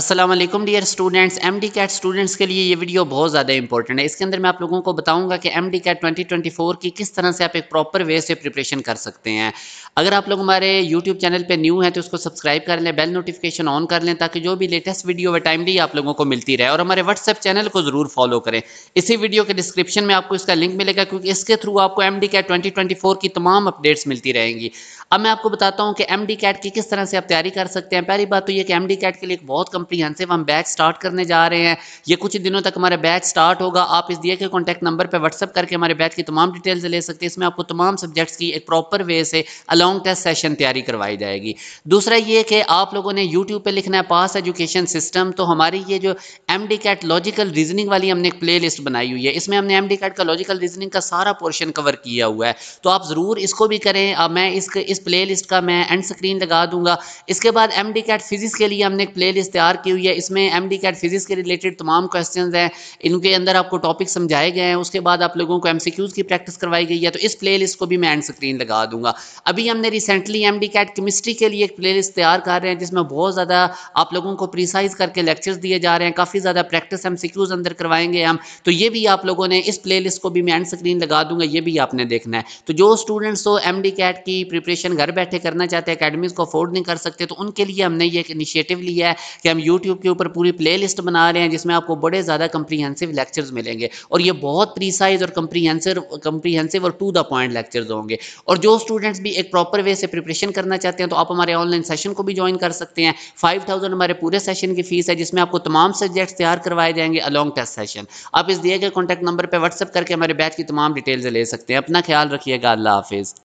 Aslam dear students M D CAT students के लिए ये वीडियो बहुत ज़्यादा इंपॉर्टेंट है इसके अंदर मैं आप लोगों को बताऊंगा कि M D CAT twenty twenty four की किस तरह से आप एक प्रॉपर वे से प्रिपरेशन कर सकते हैं अगर आप लोग हमारे यूट्यूब चैनल पे न्यू हैं तो उसको सब्सक्राइब कर लें बेल नोटिफिकेशन ऑन कर लें ताकि जो भी लेटेस्ट वीडियो व टाइमली आप लोगों को मिलती रहे और हमारे व्हाट्सएप चैनल को ज़रूर फॉलो करें इसी वीडियो के डिस्क्रिप्शन में आपको इसका लिंक मिलेगा क्योंकि इसके थ्रू आपको M D CAT twenty twenty four की तमाम अपडेट्स मिलती रहेंगी अब मैं आपको बताता हूँ कि एम डी कैट की किस तरह से आप तैयारी कर सकते हैं पहली बात तो ये कि एम डी कैट के लिए एक बहुत कम कॉम्प्रीहेंसिव हम बैच स्टार्ट करने जा रहे हैं ये कुछ दिनों तक हमारा बैच स्टार्ट होगा आप इस दिए गए कॉन्टैक्ट नंबर पर व्हाट्सअप करके हमारे बैच की तमाम डिटेल्स ले सकते हैं इसमें आपको तमाम सब्जेक्ट्स की एक प्रॉपर वे से अलॉन्ग टेस्ट सेशन तैयारी करवाई जाएगी दूसरा ये कि आप लोगों ने यूट्यूब पर लिखना है पास एजुकेशन सिस्टम तो हमारी ये जो M D CAT logical reasoning वाली हमने एक प्ले लिस्ट बनाई हुई है इसमें हमने एम डी कैट का लॉजिकल रीजनिंग का सारा पोर्शन कवर किया हुआ है तो आप ज़रूर इसको भी करें मैं इस प्ले लिस्ट का मैं एंड स्क्रीन लगा दूंगा इसके बाद एम डी कैट फिजिक्स के लिए हमने एक प्ले लिस्ट तैयार तैयार की हुई है इसमें एम डी कैट फिजिक्स के रिलेटेड तमाम क्वेश्चन हैं इनके अंदर आपको टॉपिक समझाए गए हैं उसके बाद आप लोगों को एम की प्रैक्टिस करवाई गई है तो इस प्ले को भी मैं एंड स्क्रीन लगा दूंगा अभी हमने recently M D CAT chemistry के लिए एक प्ले तैयार कर रहे हैं जिसमें बहुत ज़्यादा आप लोगों को प्रिसाइज करके लेक्चर्स दिए जा रहे हैं काफ़ी ज़्यादा प्रैक्टिस एम अंदर करवाएंगे हम तो ये भी आप लोगों ने इस प्ले को भी मैं एंड स्क्रीन लगा दूंगा ये भी आपने देखना है तो जो स्टूडेंट्स हो एम कैट की प्रिपरेशन घर बैठे करना चाहते हैं अकेडमीज को अफोर्ड नहीं कर सकते तो उनके लिए हमने ये एक इनिशिएटिव लिया है कि हम यूट्यूब के ऊपर पूरी प्ले बना रहे हैं जिसमें आपको बड़े ज़्यादा कंप्रीहेंसिव लेक्चर्स मिलेंगे और ये बहुत प्रीसाइज और कंप्रीहेंसिव कंप्रीहेंसिव और टू द पॉइंट लेक्चर्स होंगे और जो स्टूडेंट्स भी एक प्रॉपर वे से प्रिपरेशन करना चाहते हैं तो आप हमारे ऑनलाइन सेशन को भी ज्वाइन कर सकते हैं फाइव थाउजेंड हमारे पूरे सेशन की फीस है जिसमें आपको तमाम सब्जेक्ट्स तैयार करवाए जाएंगे अलॉन्ग टेस्ट सेशन आप इस दिए गए कॉन्टैक्ट नंबर पर व्हाट्सअप करके हमारे बैच की तमाम डिटेल्स ले सकते हैं अपना ख्याल रखिएगा अल्लाह हाफिज़